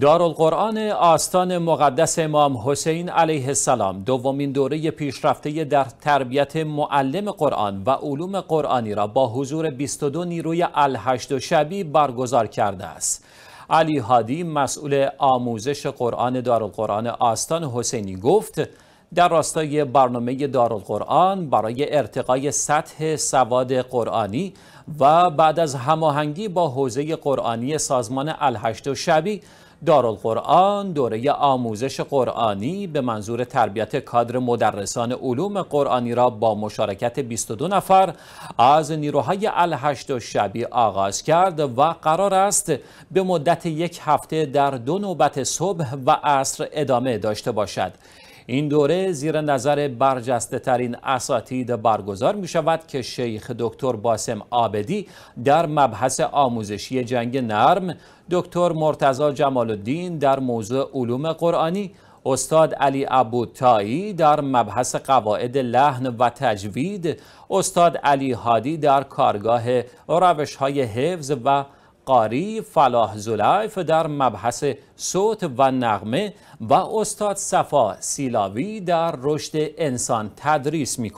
دارالقرآن آستان مقدس امام حسین علیه السلام دومین دوره پیشرفته در تربیت معلم قرآن و علوم قرآنی را با حضور 22 نیروی الهشت و شبی برگزار کرده است. علی هادی مسئول آموزش قرآن دارالقرآن آستان حسینی گفت در راستای برنامه دارالقرآن برای ارتقای سطح سواد قرآنی و بعد از هماهنگی با حوزه قرآنی سازمان الهشت و شبی دارالقرآن دوره آموزش قرآنی به منظور تربیت کادر مدرسان علوم قرآنی را با مشارکت 22 نفر از نیروهای الهشت شبی آغاز کرد و قرار است به مدت یک هفته در دو نوبت صبح و عصر ادامه داشته باشد. این دوره زیر نظر برجسته ترین اساتید برگزار می شود که شیخ دکتر باسم آبدی در مبحث آموزشی جنگ نرم، دکتر مرتزا جمال الدین در موضوع علوم قرآنی، استاد علی تایی در مبحث قواعد لحن و تجوید، استاد علی هادی در کارگاه روش های حفظ و قاری فلاح زلایف در مبحث صوت و نغمه و استاد صفا سیلاوی در رشد انسان تدریس می